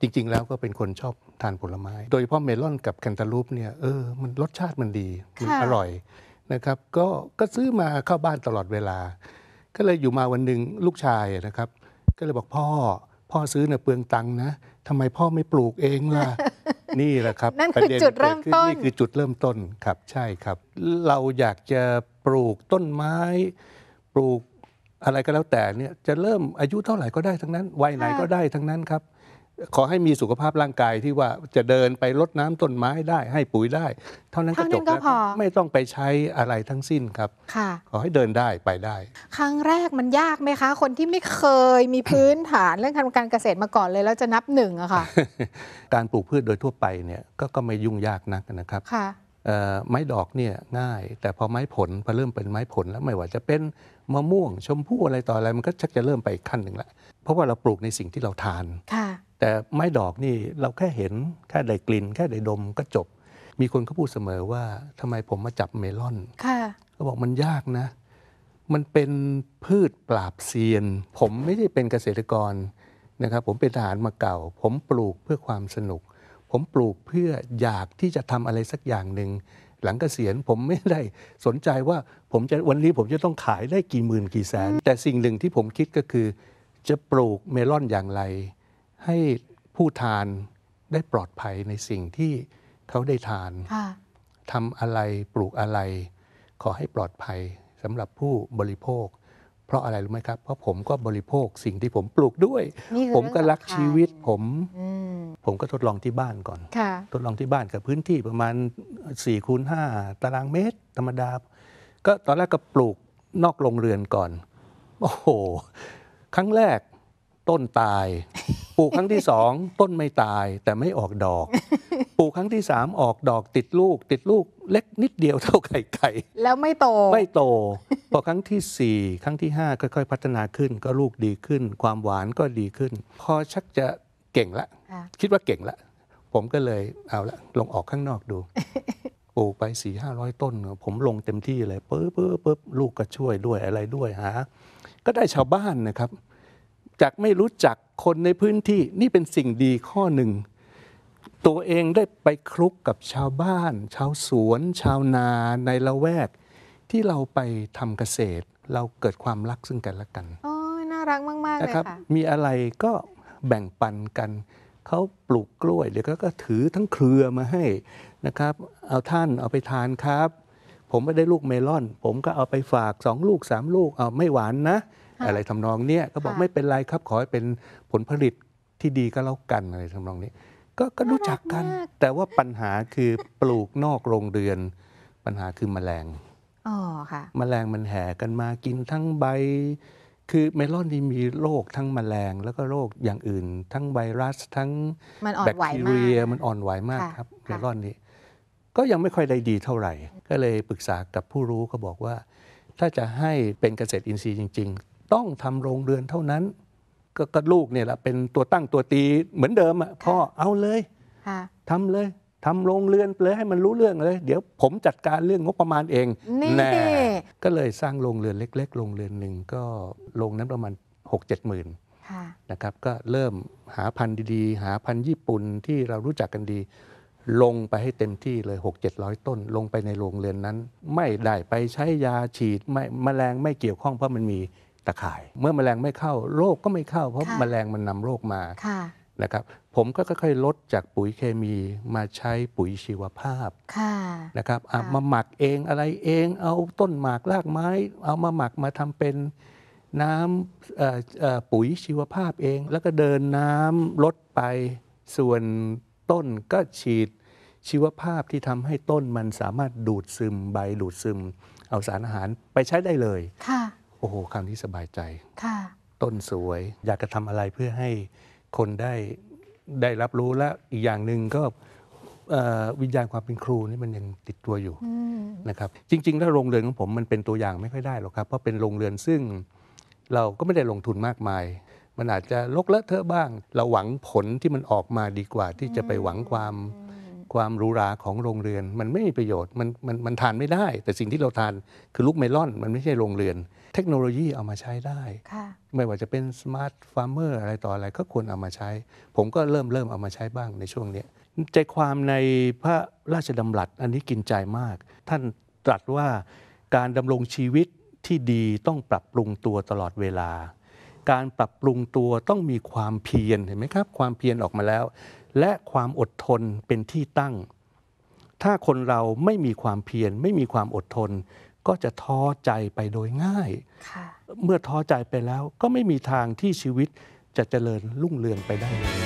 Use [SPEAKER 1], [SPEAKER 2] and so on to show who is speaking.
[SPEAKER 1] จริงๆ แล้วก็เป็นคนชอบทานผลไม้ โดยเฉพาะเมลอนกับแคนตาลูปเนี่ยเออ มันรสชาติมันดีมันอร่อยนะครับก็ก็ซื้อมาเข้าบ้านตลอดเวลา ก็เลยอยู่มาวันหนึ่งลูกชายนะครับ ก็เลยบอกพ่อพ่อซื้อเนี่ยเปลืองตังนะทำไมพ่อไม่ปลูกเองล่ะนี่แหละครับ นั่นคือจุดเริ่มต้น นี่คือจุดเริ่มต้นครับ ใช่ครับ เราอยากจะปลูกต้นไม้ ปลูกอะไรก็แล้วแต่เนี่ยจะเริ่มอายุเท่าไหร่ก็ได้ทั้งนั้นวัยไหนก็ได้ทั้งนั้นครับขอให้มีสุขภาพร่างกายที่ว่าจะเดินไปรดน้ำต้นไม้ได้ให้ปุ๋ยได้ เท่านั้นก็จบแล้วไม่ต้องไปใช้อะไรทั้งสิ้นครับขอให้เดินได้ไปได้ ครั้งแรกมันยากไหมคะ คนที่ไม่เคยมีพื้นฐานเรื่องทการเกษตรมาก่อนเลยแล้วจะนับหนึ่งอะค่ะ การปลูกพืชโดยทั่วไปเนี่ยกก็ไม่ยุ่งยากนักนะครับ ไม้ดอกเนี่ย ง่าย แต่พอไม้ผลพอเริ่มเป็นไม้ผลแล้วไม่ว่าจะเป็นมะม่วง ชมพู่อะไรต่ออะไรมันก็ชักจะเริ่มไปขั้นหนึ่งละเพราะว่าเราปลูกในสิ่งที่เราทานแต่ไม้ดอกนี่เราแค่เห็นแค่ได้กลิ่นแค่ได้ดมก็จบ มีคนเขาพูดเสมอว่าทำไมผมมาจับเมลอนเขาบอกมันยากนะ มันเป็นพืชปราบเซียน ผมไม่ได้เป็นเกษตรกรนะครับ ผมเป็นทหารมาเก่า ผมปลูกเพื่อความสนุก ผมปลูกเพื่ออยากที่จะทำอะไรสักอย่างหนึ่ง หลังเกษียณผมไม่ได้สนใจว่า ผมจะวันนี้ผมจะต้องขายได้กี่หมื่นกี่แสน แต่สิ่งหนึ่งที่ผมคิดก็คือ จะปลูกเมลอนอย่างไรให้ผู้ทานได้ปลอดภัยในสิ่งที่เขาได้ทานทำอะไรปลูกอะไร ขอให้ปลอดภัยสำหรับผู้บริโภค เพราะอะไร รู้ไหมครับ เพราะผมก็บริโภคสิ่งที่ผมปลูกด้วย ผมก็รักชีวิตผมผมก็ทดลองที่บ้านก่อนทดลองที่บ้านกับพื้นที่ประมาณ4คูณหตารางเมตร ธรรมดา ก็ตอนแรกก็ปลูกนอกโรงเรือนก่อน โอ้โหครั้งแรกต้นตายลูกครั้งที่สอง ต้นไม่ตายแต่ไม่ออกดอกปลูกครั้งที่สามออกดอก ติดลูก ติดลูกเล็กนิดเดียวเท่าไข่ไก่แล้วไม่โต ไม่โต พอครั้งที่สี่ครั้งที่ห้าค่อยๆพัฒนาขึ้น ก็ลูกดีขึ้น ความหวานก็ดีขึ้น พอชักจะเก่งละ คิดว่าเก่งละผมก็เลยเอาละ ลงออกข้างนอกดูปลูกไปสี่ห้าร้อยต้น ผมลงเต็มที่เลยปึ๊บปึ๊บปึ๊บลูกก็ช่วยด้วยอะไรด้วยฮะ ก็ได้ชาวบ้านนะครับจากไม่รู้จักคนในพื้นที่นี่เป็นสิ่งดีข้อหนึ่ง ตัวเองได้ไปคลุกกับชาวบ้าน ชาวสวน ชาวนาในละแวก ที่เราไปทำเกษตร เราเกิดความรักซึ่งกันและกัน โอ้ยน่ารักมาก ๆ เลยค่ะมีอะไรก็แบ่งปันกัน เขาปลูกกล้วยเดี๋ยวก็ถือทั้งเครือมาให้นะครับ เอาท่านเอาไปทานครับ ผมไม่ได้ลูกเมลอน ผมก็เอาไปฝากสองลูกสามลูกเอาไม่หวานนะอะไรทำนองเนี้ยก็บอกไม่เป็นไรครับขอให้เป็นผลผลิตที่ดีก็แล้วกันอะไรทำนองนี้ ก็ก็รู้จักกันแต่ว่าปัญหาคือปลูกนอกโรงเรือน ปัญหาคือแมลงอ๋อค่ะแมลงมันแห่กันมากินทั้งใบ คือเมลอนนี่มีโรคทั้งแมลง แล้วก็โรคอย่างอื่น ทั้งไวรัสทั้งแบคทีเรียมันอ่อนไหวมากครับเมลอนนี่ก็ยังไม่ค่อยได้ดีเท่าไหร่ ก็เลยปรึกษากับผู้รู้ก็บอกว่า ถ้าจะให้เป็นเกษตรอินทรีย์จริงต้องทำโรงเรือนเท่านั้น ก็ก็ลูกเนี่ยแหละเป็นตัวตั้งตัวตีเหมือนเดิมอ่ะพ่อเอาเลยทำเลยทำโรงเรือนเลยให้มันรู้เรื่องเลย เดี๋ยวผมจัดการเรื่องงบประมาณเองนี่ก็เลยสร้างโรงเรือนเล็ก ๆ โรงเรือนหนึ่งก็โรงนั้นประมาณ 6 7หมื่นนะครับก็เริ่มหาพันธุ์ดีๆ หาพันธุ์ญี่ปุ่นที่เรารู้จักกันดี ลงไปให้เต็มที่เลย6 7 0 0 ต้นลงไปในโรงเรือนนั้น ไม่ได้ไปใช้ยาฉีดไม่แมลงไม่เกี่ยวข้องเพราะมันมีตะข่ายเมื่อมแมลงไม่เข้าโรคก็ไม่เข้าเพราะมแมลงมันนำโรคมานะครับผมก็ค่อยๆลดจากปุ๋ยเคมีมาใช้ปุ๋ยชีวภาพะนะครับมาหมักเองอะไรเองเอาต้นหมากรากไม้ เอามาหมักมาทำเป็นน้ำปุ๋ยชีวภาพเอง แล้วก็เดินน้ำลดไปส่วนต้นก็ฉีดชีวภาพที่ทำให้ต้นมันสามารถดูดซึมใบดูดซึม เอาสารอาหารไปใช้ได้เลยโอ้โหคำนี้สบายใจค่ะ ต้นสวย อยากจะทำอะไรเพื่อให้คนได้ได้รับรู้และอีกอย่างหนึ่งก็วิญญาณความเป็นครูนี่มันยังติดตัวอยู่นะครับจริงๆ ถ้าโรงเรือนของผมมันเป็นตัวอย่างไม่ค่อยได้หรอกครับ เพราะเป็นโรงเรือนซึ่งเราก็ไม่ได้ลงทุนมากมาย มันอาจจะลกเลอะเทอะบ้าง เราหวังผลที่มันออกมาดีกว่าที่จะไปหวังความความหรูหราของโรงเรือนมันไม่มีประโยชน์มันมันมันทานไม่ได้ แต่สิ่งที่เราทานคือ ลูกเมลอน มันไม่ใช่โรงเรือน เทคโนโลยีเอามาใช้ได้ไม่ว่าจะเป็นสมาร์ทฟาร์มเมอร์อะไรต่ออะไรก็ควรเอามาใช้ ผมก็เริ่มเริ่มเอามาใช้บ้างในช่วงนี้ ใจความในพระราชดำรัสอันนี้กินใจมาก ท่านตรัสว่า การดำรงชีวิตที่ดีต้องปรับปรุงตัวตลอดเวลา การปรับปรุงตัวต้องมีความเพียรเห็นไหมครับความเพียรออกมาแล้วและความอดทนเป็นที่ตั้ง ถ้าคนเราไม่มีความเพียรไม่มีความอดทน ก็จะท้อใจไปโดยง่าย เมื่อท้อใจไปแล้วก็ไม่มีทางที่ชีวิตจะเจริญรุ่งเรืองไปได้เลย